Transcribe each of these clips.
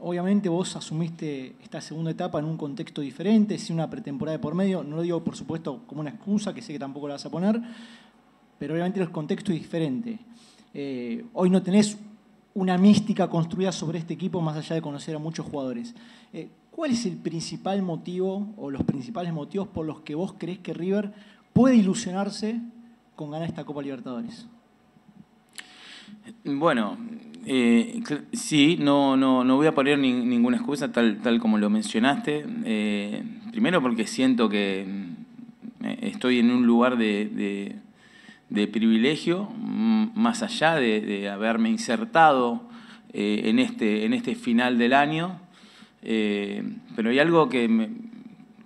obviamente vos asumiste esta segunda etapa en un contexto diferente, es una pretemporada de por medio, no lo digo por supuesto como una excusa, que sé que tampoco la vas a poner, pero obviamente el contexto es diferente. Eh, hoy no tenés una mística construida sobre este equipo más allá de conocer a muchos jugadores. Eh, ¿Cuál es el principal motivo o los principales motivos por los que vos crees que River puede ilusionarse con ganar esta Copa Libertadores? Bueno, eh, sí, no, no, voy a poner ninguna excusa, tal, tal como lo mencionaste. Eh, primero porque siento que mm, eh, estoy en un lugar de, de, privilegio, mm, más allá de, haberme insertado eh, en, este, en este final del año. pero hay algo que me,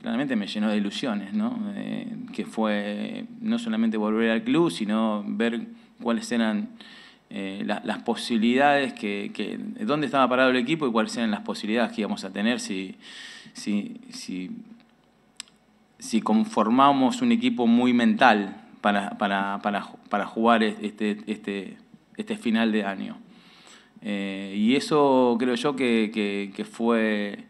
claramente me llenó de ilusiones, ¿no? que fue no solamente volver al club, sino ver cuáles eran eh, las posibilidades, que, dónde estaba parado el equipo y cuáles eran las posibilidades que íbamos a tener si, si, si, conformamos un equipo muy mental para, jugar este, este, este, final de año. Eh, y eso creo yo que fue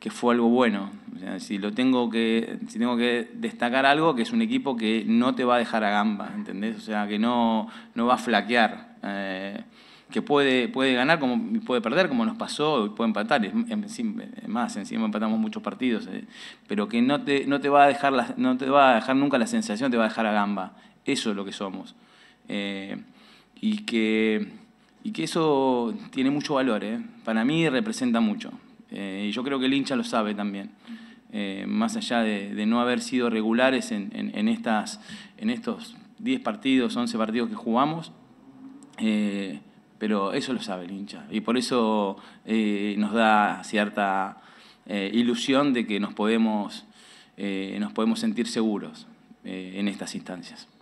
que fue algo bueno. si lo tengo que, si tengo que destacar algo, que es un equipo que no te va a dejar a gamba, ¿entendés? O sea, que no, va a flaquear. Eh, que puede, puede ganar como puede perder, como nos pasó, y puede empatar, es, más, encima empatamos muchos partidos, eh. pero que no te, no te va a dejar la, no te va a dejar nunca la sensación, te va a dejar a gamba. Eso es lo que somos. Eh, y, que, y que eso tiene mucho valor, para mí representa mucho. Eh, y yo creo que el hincha lo sabe también. Eh, más allá de, no haber sido regulares en, estos 10 partidos, 11 partidos que jugamos, eh, pero eso lo sabe el hincha. Y por eso nos da cierta ilusión de que nos podemos, nos podemos sentir seguros en estas instancias.